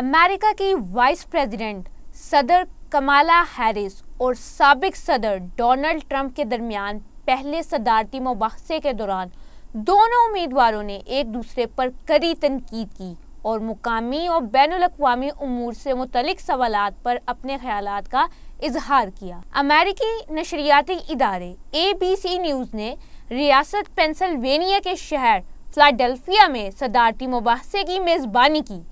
America की vice president सदर Kamala Harris और सबक सदर डोनाल्ड ट्रंप के दरमियान पहले सदारती मुबासे के दौरान दोनों उम्मीदवारों ने एक दूसरे पर कड़ी तनकीद की और मुकामी और बैन अवी अमूर से मुतल सवाल पर अपने ख्याल का इजहार किया अमेरिकी नशरियाती इदारे ए बी सी न्यूज़ ने रियासत पेंसिल्वेनिया के शहर फ्लाडेल्फिया में सदारती मुबासे की मेज़बानी की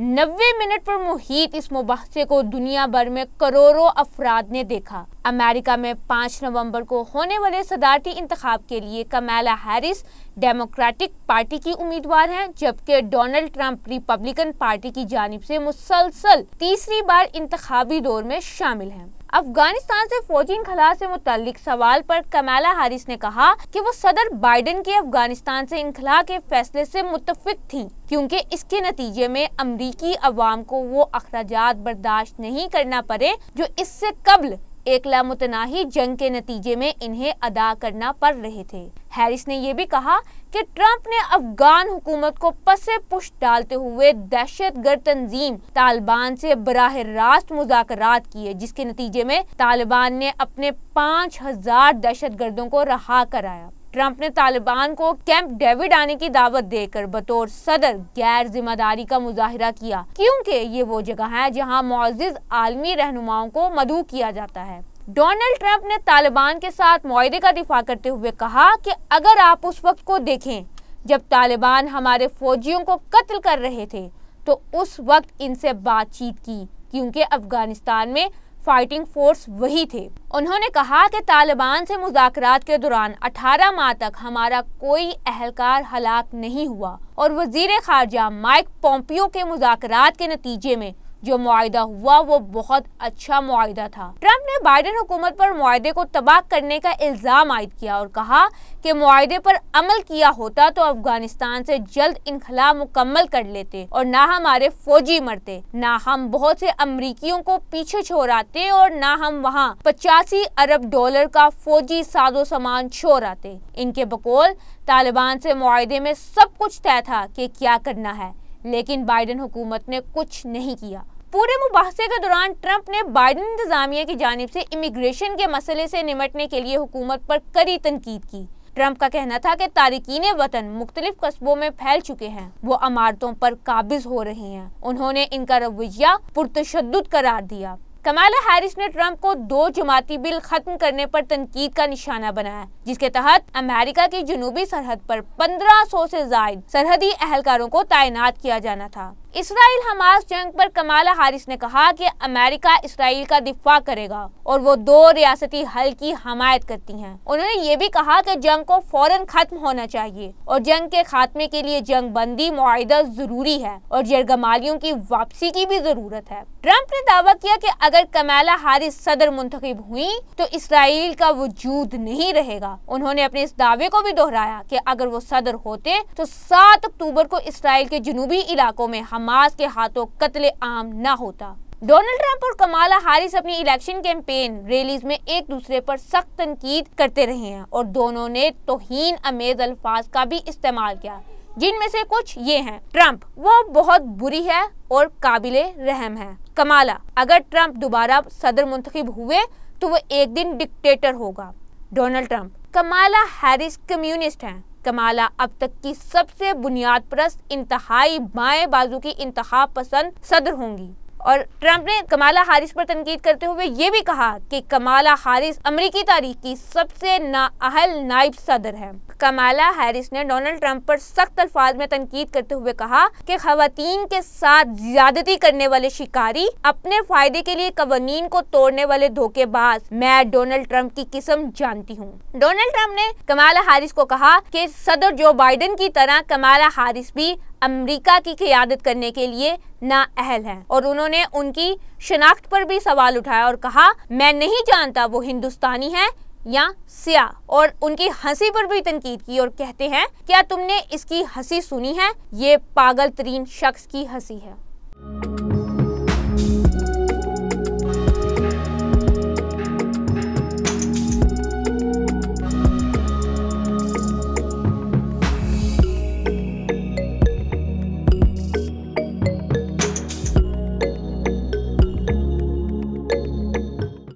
90 मिनट पर मुहित इस मुबासे को दुनिया भर में करोड़ों अफराद ने देखा अमेरिका में 5 नवंबर को होने वाले सदारती इंतखब के लिए कमेला हैरिस डेमोक्रेटिक पार्टी की उम्मीदवार हैं जबकि डोनाल्ड ट्रंप रिपब्लिकन पार्टी की जानब से मुसलसल तीसरी बार इंतबी दौर में शामिल हैं अफगानिस्तान से फौजी खला से मुतालिक सवाल पर कमला हारिस ने कहा कि वो सदर बाइडेन के अफगानिस्तान से इनखला के फैसले से मुतफिक थी क्योंकि इसके नतीजे में अमरीकी अवाम को वो अखराज बर्दाश्त नहीं करना पड़े जो इससे कबल एकला मुतनाही जंग के नतीजे में इन्हें अदा करना पड़ रहे थे हैरिस ने यह भी कहा कि ट्रंप ने अफगान हुकूमत को पसे पुश डालते हुए दहशत गर्द तंजीम तालिबान से बराह रास्त मुजात किए जिसके नतीजे में तालिबान ने अपने पाँच हजार दहशत गर्दों को रहा कराया ट्रंप ने तालिबान को कैंप डेविड आने की दावत देकर बतौर सदर गैर जिम्मेदारी का मुजाहरा किया क्योंकि ये वो जगह है जहां मोजिज आलमी रहनुमाओं को मधु किया जाता है डोनाल्ड ट्रंप ने तालिबान के साथ माहदे का दिफा करते हुए कहा कि अगर आप उस वक्त को देखें जब तालिबान हमारे फौजियों को कत्ल कर रहे थे तो उस वक्त इनसे बातचीत की क्योंकि अफगानिस्तान में फाइटिंग फोर्स वही थे उन्होंने कहा कि तालिबान से मुजात के दौरान 18 माह तक हमारा कोई अहलकार हलाक नहीं हुआ और वजीर खारजा माइक पोम्पियो के मुजात के नतीजे में जो मुआदा हुआ वो बहुत अच्छा मुआदा था ट्रंप ने बाइडन हुकूमत पर मुआदे को तबाह करने का इल्ज़ाम आयद किया और कहा कि मुआदे पर अमल किया होता तो अफगानिस्तान से जल्द इनखला मुकम्मल कर लेते और ना हमारे फौजी मरते ना हम बहुत से अमरीकियों को पीछे छोड़ाते और ना हम वहाँ पचासी अरब डॉलर का फौजी साजो सामान छोड़ आते इनके बकौल तालिबान से मुआदे में सब कुछ तय था कि क्या करना है लेकिन बाइडन हुकूमत ने कुछ नहीं किया पूरे मुबासे के दौरान ट्रंप ने बाइडन इंतजामिया की जानब से इमिग्रेशन के मसले से निमटने के लिए हुकूमत पर कड़ी तनकीद की ट्रंप का कहना था कि तारकिन वतन मुख्तलिफ कस्बों में फैल चुके हैं वो अमारतों पर काबिज हो रहे हैं उन्होंने इनका रवैया पुरतशद करार दिया कमाला हैरिस ने ट्रंप को दो जमाती बिल खत्म करने पर तनकीद का निशाना बनाया जिसके तहत अमेरिका की जनूबी सरहद पर 1500 से जायद सरहदी अहलकारों को तैनात किया जाना था इसराइल हमास जंग पर कमाला हारिस ने कहा कि अमेरिका इसराइल का दिफा करेगा और वो दो रियासती हल की हमायत करती हैं। उन्होंने ये भी कहा कि जंग को फौरन खत्म होना चाहिए और जंग के खात्मे के लिए जंग बंदी मुआदा जरूरी है और जरगमालियों की वापसी की भी जरूरत है ट्रंप ने दावा किया कि अगर कमाला हारिस सदर मुंतखब हुई तो इसराइल का वजूद नहीं रहेगा उन्होंने अपने इस दावे को भी दोहराया कि अगर वो सदर होते तो सात अक्टूबर को इसराइल के जनूबी इलाकों में हम हमास के हाथों कत्ल आम न होता डोनाल्ड ट्रंप और कमाला हारिस अपनी इलेक्शन कैंपेन रैलीज में एक दूसरे पर सख्त तनकीद करते रहे हैं और दोनों ने तोहन अमेज अल्फाज का भी इस्तेमाल किया जिनमें से कुछ ये हैं ट्रंप वो बहुत बुरी है और काबिल रहम है कमाला अगर ट्रंप दोबारा सदर मुंतखब हुए तो वो एक दिन डिक्टेटर होगा Donald Trump Kamala Harris communist हैं कमाला अब तक की सबसे बुनियाद प्रस्त इंतहाई बाएं बाजू की इंतहा पसंद सदर होंगी और ट्रंप ने कमाला हारिस पर तनकीद करते हुए ये भी कहा कि कमाला हारिस अमरीकी तारीख की सबसे नाअहल नायब सदर है कमाला हैरिस ने डोनाल्ड ट्रंप पर सख्त अल्फाज में तनकीद करते हुए कहा कि खातन के साथ ज्यादती करने वाले शिकारी अपने फायदे के लिए कवानीन को तोड़ने वाले धोखेबाज मैं डोनाल्ड ट्रंप की किस्म जानती हूँ डोनाल्ड ट्रंप ने कमाला हारिस को कहा कि सदर जो बाइडन की तरह कमाला हारिस भी अमेरिका की क्यादत करने के लिए नाअहल हैं और उन्होंने उनकी शनाख्त पर भी सवाल उठाया और कहा मैं नहीं जानता वो हिंदुस्तानी है या सिया और उनकी हंसी पर भी तनकीद की और कहते हैं क्या तुमने इसकी हंसी सुनी है ये पागल तरीन शख्स की हंसी है